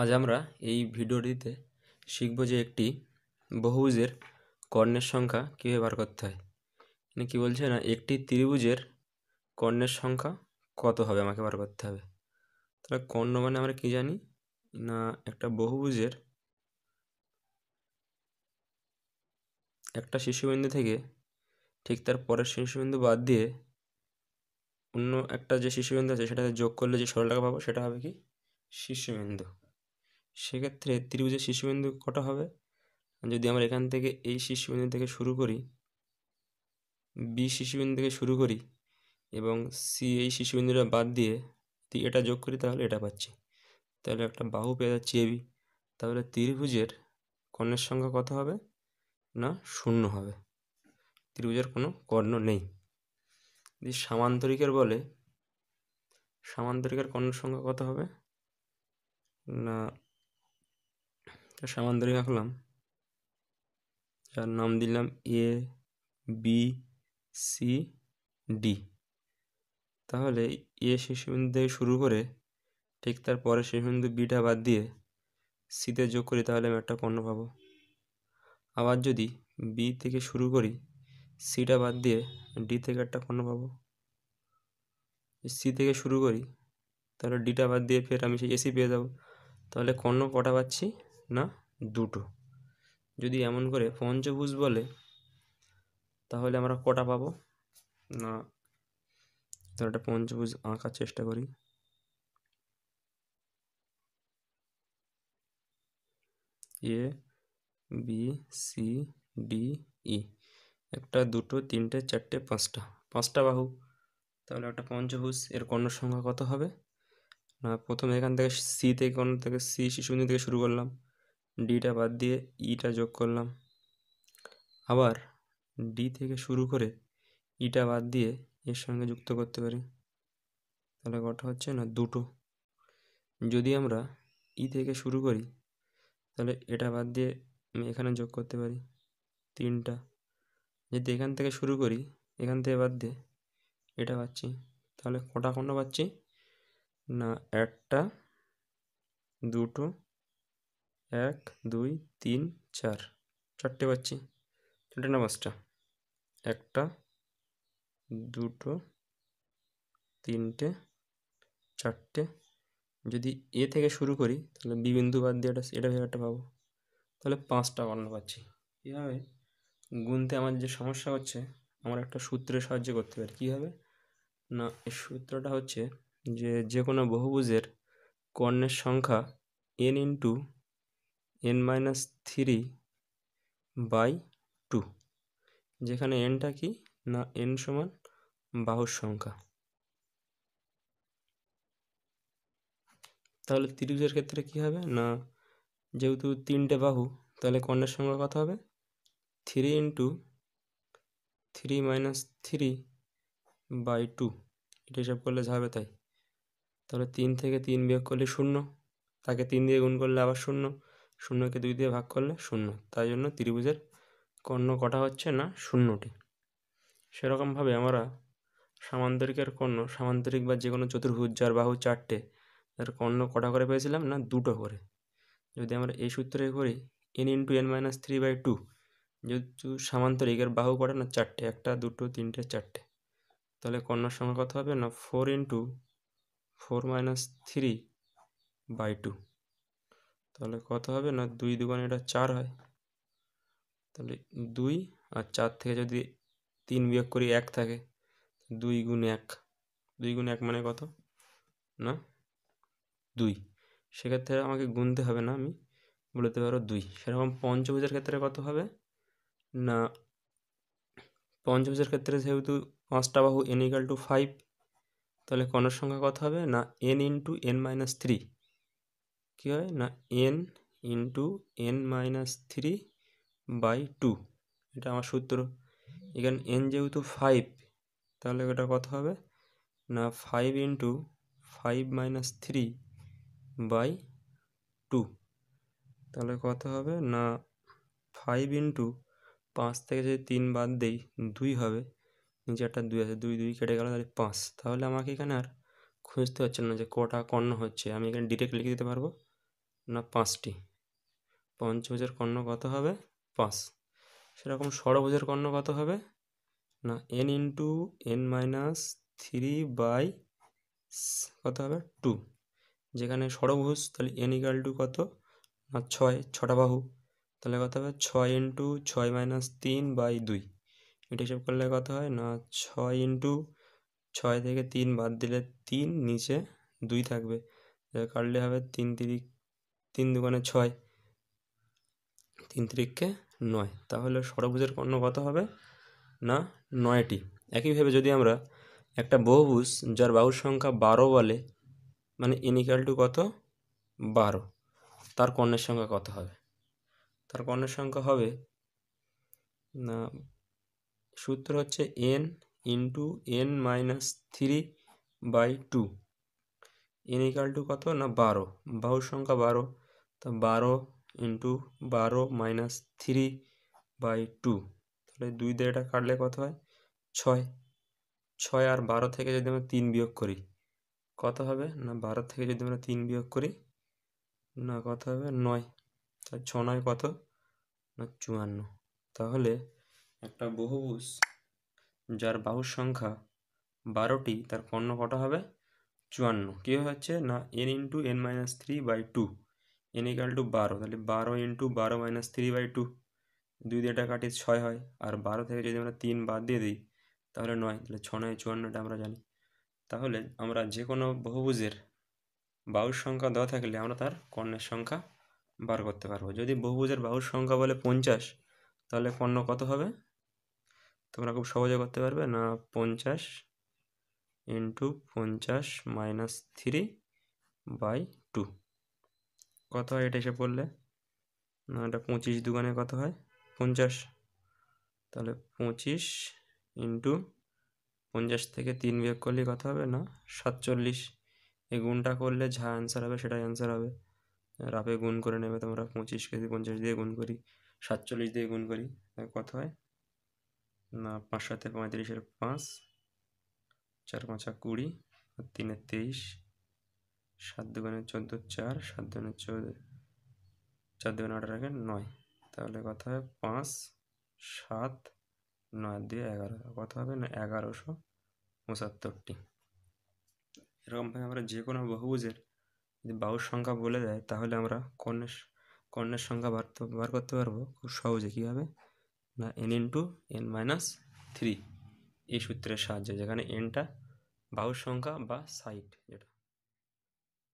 আজ আমরা এই ভিডিওটিতে শিখব যে একটি বহুভুজের কর্ণের সংখ্যা কীভাবে বার করতে হয় মানে কী বলছে না একটি ত্রিভুজের কর্ণের সংখ্যা কত হবে আমাকে বার করতে হবে তাহলে কর্ণ মানে আমরা কী জানি না একটা বহুভুজের একটা শিশুবিন্দু থেকে ঠিক তার পরের শিশুবিন্দু বাদ দিয়ে অন্য একটা যে শিশুবিন্দু আছে সেটাতে যোগ করলে যে সরলরেখা পাবো সেটা হবে কি শিশুবিন্দু সেক্ষেত্রে ত্রিভুজের শিশুবিন্দু কটা হবে যদি আমরা এখান থেকে এই শিশুবিন্দু থেকে শুরু করি বি শিশুবিন্দু থেকে শুরু করি এবং সি এই শিশুবিন্দুটা বাদ দিয়ে তুই এটা যোগ করি তাহলে এটা পাচ্ছি তাহলে একটা বাহু পেয়ে যাচ্ছি এবি তাহলে ত্রিভুজের কর্ণের সংখ্যা কত হবে না শূন্য হবে ত্রিভুজের কোনো কর্ণ নেই যদি সামান্তরিকের বলে সামান্তরিকের কর্ণের সংখ্যা কত হবে না একটা সামান ধরে আঁকলাম যার নাম দিলাম এ বি সি ডি তাহলে এ শীর্ষবিন্দু থেকে শুরু করে ঠিক তার পরে শীর্ষবিন্দু বিটা বাদ দিয়ে সিতে যোগ করি তাহলে আমি একটা পণ্য পাবো আবার যদি বি থেকে শুরু করি সিটা বাদ দিয়ে ডি থেকে একটা পণ্য পাবো সি থেকে শুরু করি তাহলে ডিটা বাদ দিয়ে ফের আমি সেই এসি পেয়ে যাব তাহলে কর্ণ কটা পাচ্ছি না দুটো যদি এমন করে পঞ্চভুজ বলে তাহলে আমরা কটা পাবো না তাহলে একটা পঞ্চভুজ আঁকার চেষ্টা করি A B C D E একটা দুটো তিনটে চারটে পাঁচটা পাঁচটা বাহু তাহলে একটা পঞ্চভুজ এর কর্ণ সংখ্যা কত হবে না প্রথমে এখান থেকে সি থেকে কর্ণ থেকে সি শিশুবিন্দু থেকে শুরু করলাম ডিটা বাদ দিয়ে ইটা যোগ করলাম আবার ডি থেকে শুরু করে ইটা বাদ দিয়ে এর সঙ্গে যুক্ত করতে পারি তাহলে কথা হচ্ছে না দুটো যদি আমরা ই থেকে শুরু করি তাহলে এটা বাদ দিয়ে আমি এখানে যোগ করতে পারি তিনটা যদি এখান থেকে শুরু করি এখান থেকে বাদ দিয়ে এটা পাচ্ছি তাহলে কটা কোনো পাচ্ছি না একটা দুটো এক দুই তিন চার চারটে পাচ্ছি চারটে না পাঁচটা একটা দুটো তিনটে চারটে যদি এ থেকে শুরু করি তাহলে বিবিন্দু বাদ দিয়ে এটা এটা ভেবারটা পাবো তাহলে পাঁচটা বানানো পাচ্ছি এভাবে গুনতে আমার যে সমস্যা হচ্ছে আমার একটা সূত্রের সাহায্য করতে পারি কীভাবে না এই সূত্রটা হচ্ছে যে যে কোনো বহুভুজের কর্ণের সংখ্যা N into N minus three by two যেখানে এনটা কি না এন সমান বাহুর সংখ্যা তাহলে ত্রিভুজের ক্ষেত্রে কি হবে না যেহেতু তিনটে বাহু তাহলে কর্ণের সংখ্যা কত হবে three into three minus three by two এটা হিসাব করলে যাবে তাই তাহলে তিন থেকে তিন বিয়োগ করলে শূন্য তাকে তিন দিয়ে গুণ করলে আবার শূন্য শূন্যকে দুই দিয়ে ভাগ করলে শূন্য তাই জন্য ত্রিভুজের কর্ণ কটা হচ্ছে না শূন্যটি সেরকমভাবে আমরা সামান্তরিকের কর্ণ সামান্তরিক বা যে কোনো চতুর্ভুজ যার বাহু চারটে তার কর্ণ কটা করে পেয়েছিলাম না দুটো করে যদি আমরা এই সূত্রে করি N into N minus three by two যেহেতু সামান্তরিকের বাহু কটা না চারটে একটা দুটো তিনটে চারটে তাহলে কর্ণর সংখ্যা কত হবে না four into four minus three by two তাহলে কত হবে না দুই দুগুণে এটা চার হয় তাহলে দুই আর চার থেকে যদি তিন বিয়োগ করি এক থাকে দুই গুণ এক দুই গুণ এক মানে কত না দুই সেক্ষেত্রে আমাকে গুনতে হবে না আমি বলতে পারো দুই সেরকম পঞ্চভুজের ক্ষেত্রে কত হবে না পঞ্চভুজের ক্ষেত্রে যেহেতু পাঁচটা বাহু এন ইকাল টু ফাইভ তাহলে কনের সংখ্যা কত হবে না N into N minus three কী হয় না N into N minus three by two এটা আমার সূত্র এখানে এন যেহেতু ফাইভ তাহলে এটা কত হবে না five into five minus three by two তাহলে কত হবে না ফাইভ ইন্টু পাঁচ থেকে যদি তিন বাদ দেই দুই হবে নিচে একটা দুই আছে দুই দুই কেটে গেল তাহলে পাঁচ তাহলে আমাকে এখানে আর খুঁজতে পারছেন না যে কটা কর্ণ হচ্ছে আমি এখানে ডিরেক্ট লিখে দিতে পারবো না পাঁচটি পঞ্চভুজের কর্ণ কত হবে পাঁচ সেরকম ষড়ভুজের কর্ণ কত হবে না N into N minus three by কত হবে টু যেখানে ষড়ভুজ তাহলে এন ইকাল টু কত না ছয় ছটা বাহু তাহলে কত হবে ছয় ইন্টু ছয় মাইনাস তিন বাই দুই এটা হিসাব করলে কত হয় না ছয় ইন্টু ছয় থেকে তিন বাদ দিলে তিন নিচে দুই থাকবে কাটলে হবে তিন তিরিক তিন দোকানে ছয় তিন তিরিককে নয় তাহলে ষড়ভুজের কর্ণ কত হবে না নয়টি একইভাবে যদি আমরা একটা বহুভুজ যার বাহুর সংখ্যা বারো বলে মানে ইনিক্যাল টু কত বারো তার কর্ণের সংখ্যা কত হবে তার কর্ণের সংখ্যা হবে না সূত্র হচ্ছে N into N minus three by two N equal to কত না বারো বাহু সংখ্যা বারো তো বারো ইন্টু বারো মাইনাস থ্রি বাই টু তাহলে দুই দেড়টা কাটলে কত হয় ছয় ছয় আর বারো থেকে যদি আমরা তিন বিয়োগ করি কত হবে না বারো থেকে যদি আমরা তিন বিয়োগ করি না কত হবে নয় তা ছ নয় কত না চুয়ান্ন তাহলে একটা বহুবুষ যার বাহুর সংখ্যা বারোটি তার পণ্য কটা হবে চুয়ান্ন কী হচ্ছে না N into N minus three by two N equal to বারো তাহলে বারো ইন্টু বারো মাইনাস থ্রি বাই টু দুই দিয়ে কাটি ছয় হয় আর বারো থেকে যদি আমরা তিন বাদ দিয়ে দিই তাহলে নয় তাহলে ছ নয় চুয়ান্নটা আমরা জানি তাহলে আমরা যে কোনো বহুভুজের বাহুর সংখ্যা দেওয়া থাকলে আমরা তার কর্ণের সংখ্যা বার করতে পারবো যদি বহুভুজের বাহুর সংখ্যা বলে পঞ্চাশ তাহলে কর্ণ কত হবে তোমরা খুব সহজে করতে পারবে না পঞ্চাশ ইন্টু পঞ্চাশ মাইনাস থ্রি বাই টু কত হয় এটা এসে পড়লে না এটা পঁচিশ দুগানে কত হয় পঞ্চাশ তাহলে পঁচিশ ইন্টু পঞ্চাশ থেকে তিন বিয়োগ করলে কত হবে না সাতচল্লিশ এই গুণটা করলে যা অ্যান্সার হবে সেটাই অ্যান্সার হবে রাপে গুণ করে নেবে তোমরা পঁচিশ কেজি পঞ্চাশ দিয়ে গুণ করি সাতচল্লিশ দিয়ে গুণ করি কত হয় না পাঁচ সাথে পঁয়ত্রিশের পাঁচ চার পাঁচা কুড়ি আর তিনের তেইশ সাত দুগুণে চোদ্দো চার সাত দুগুণে চোদ্দ চার দুগুণে আট আগে নয় তাহলে কথা হবে পাঁচ সাত নয় দিয়ে এগারো কথা হবে না এগারোশো পঁচাত্তরটি এরকমভাবে আমরা যে কোনো বহুবুজের যদি বাহুর সংখ্যা বলে দেয় তাহলে আমরা কর্ণের কর্ণের সংখ্যা বার বার করতে পারবো খুব সহজে কীভাবে বা N into N minus three এই সূত্রের সাহায্যে যেখানে এনটা বাহুর সংখ্যা বা সাইট যেটা